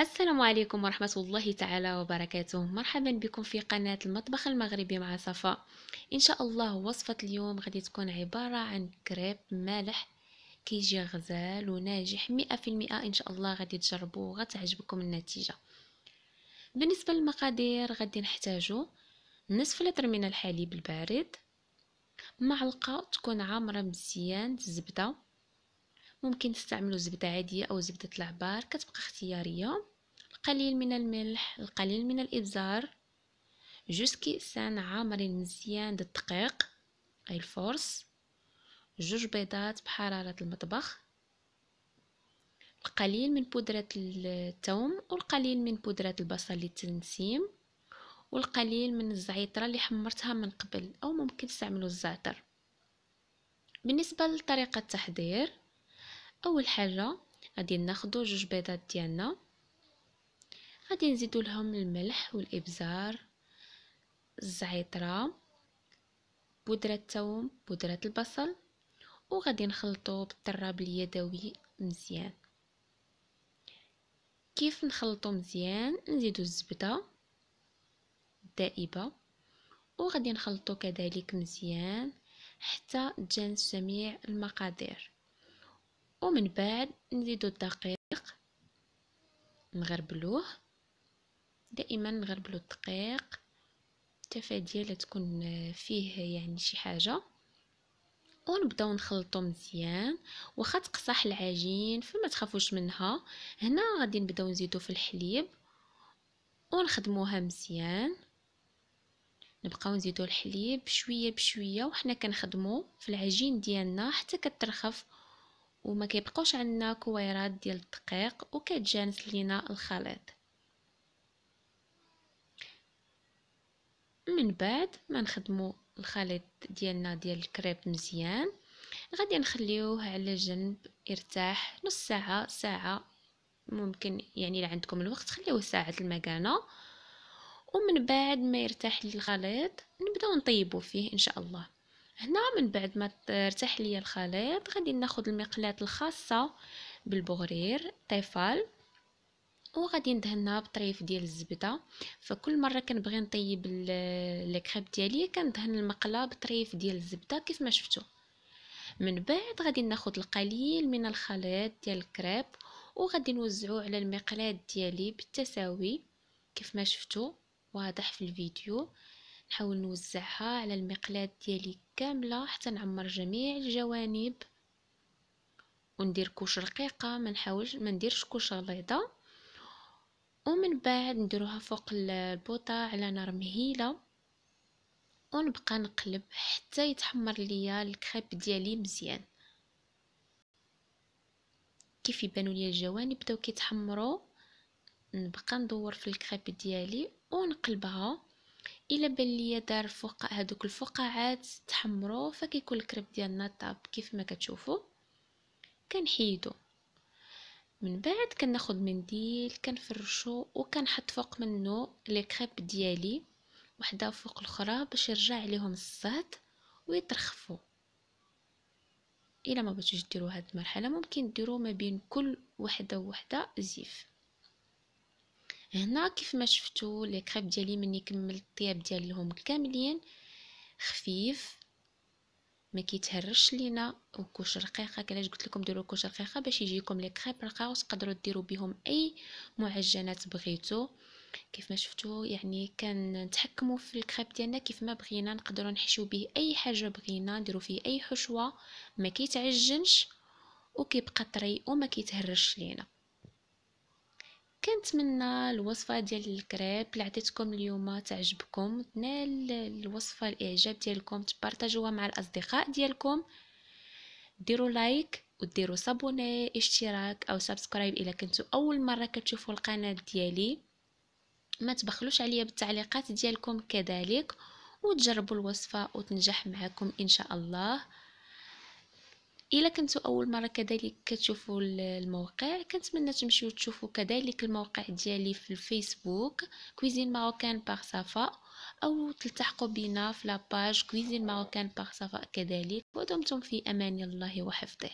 السلام عليكم ورحمة الله تعالى وبركاته مرحبا بكم في قناة المطبخ المغربي مع صفاء إن شاء الله وصفة اليوم غادي تكون عبارة عن كريب مالح كيجي غزال وناجح مئة في المئة إن شاء الله غادي تجربوه وغتعجبكم النتيجة بالنسبة للمقادير غادي نحتاجو نصف لتر من الحليب البارد معلقة تكون عامرة مزيان الزبدة ممكن تستعملوا زبدة عادية أو زبدة العبار كتبقى اختيارية القليل من الملح القليل من الإبزار جوج كيسان عامرين مزيان د الدقيق أي الفورس جوج بيضات بحرارة المطبخ القليل من بودرة الثوم والقليل من بودرة البصل للتنسيم والقليل من الزعتر اللي حمرتها من قبل أو ممكن تستعملوا الزعتر بالنسبة لطريقة التحضير أول حاجة غادي ناخدو جوج بيضات ديالنا غادي نزيدو لهم الملح والابزار الزعتره بودره الثوم بودره البصل وغادي نخلطو بالطراب اليدوي مزيان كيف نخلطو مزيان نزيدو الزبده الدائبه وغادي نخلطو كذلك مزيان حتى تجانس جميع المقادير ومن بعد نزيدو الدقيق نغربلوه دائما نغربلو الدقيق تفاديا ديالها تكون آه، فيه يعني شي حاجه ونبداو نخلطو مزيان واخا تقصح العجين فما تخافوش منها هنا غادي نبداو نزيدو في الحليب ونخدموها مزيان نبقاو نزيدو الحليب شويه بشويه وحنا كنخدمو في العجين ديالنا حتى كترخف وما كيبقاوش عندنا كويرات ديال الدقيق وكتجانس لينا الخليط من بعد ما نخدمو الخليط ديالنا ديال الكريب مزيان غادي نخليوه على جنب يرتاح نص ساعه ساعه ممكن يعني الا عندكم الوقت خليوه ساعه المكانه ومن بعد ما يرتاح لي الخليط نبداو نطيبو فيه ان شاء الله هنا من بعد ما ارتاح ليا الخليط غادي ناخد المقلاه الخاصه بالبغرير طيفال وغادي ندهنها بطريف ديال الزبده فكل مره كنبغي نطيب لي كريب ديالي كندهن المقله بطريف ديال الزبده كيف ما شفتو من بعد غادي ناخذ القليل من الخليط ديال الكريب وغادي نوزعو على المقلاه ديالي بالتساوي كيف ما شفتو واضح في الفيديو نحاول نوزعها على المقلاه ديالي كامله حتى نعمر جميع الجوانب وندير كوش رقيقه ما نحاولش ما نديرش كوش غليظه ومن بعد نديروها فوق البوطة على نار مهيله ونبقى نقلب حتى يتحمر ليا الكريب ديالي مزيان كيف يبانوا ليا الجوانب بداو كيتحمروا نبقى ندور في الكريب ديالي ونقلبها الا بان ليا دار فوق هذوك الفقاعات تحمروا فكيكون الكريب ديالنا طاب كيف ما كتشوفوا كنحيدو من بعد كناخد منديل كنفرشو وكنحط فوق منه لي كريب ديالي وحده فوق الاخرى باش يرجع عليهم الصهد ويترخفوا الا ما بغيتوش ديروا هاد المرحله ممكن ديروا ما بين كل وحده وحده زيف هنا كيف ما شفتوا لي كريب ديالي مني كملت الطياب ديالهم كاملين خفيف ما كيتهرش لينا وكوش رقيقه كلاش قلت لكم ديروا كوش رقيقه باش يجيكم لي كريب رقاوس تقدروا ديروا بهم اي معجنات بغيتو كيف ما شفتوا يعني كنتحكموا في الكريب ديالنا كيف ما بغينا نقدروا نحشو به اي حاجه بغينا نديروا فيه اي حشوه ما كيتعجنش وكيبقى طري وما كيتهرش لينا كنتمنى الوصفه ديال الكريب اللي عطيتكم اليوم تعجبكم تنال الوصفه الاعجاب ديالكم تبارطاجوها مع الاصدقاء ديالكم ديروا لايك وديروا صابوني اشتراك او سبسكرايب الا كنتو اول مره كتشوفوا القناه ديالي ما تبخلوش عليا بالتعليقات ديالكم كذلك وتجربوا الوصفه وتنجح معكم ان شاء الله الا كنتو اول مره كذلك كتشوفوا الموقع كنتمنى تمشيو تشوفوا كذلك الموقع ديالي في الفيسبوك كويزين ماروكان باغ صفاء او تلتحقوا بنا في لاباج كويزين ماروكان باغ صفاء كذلك ودمتم في امان الله وحفظه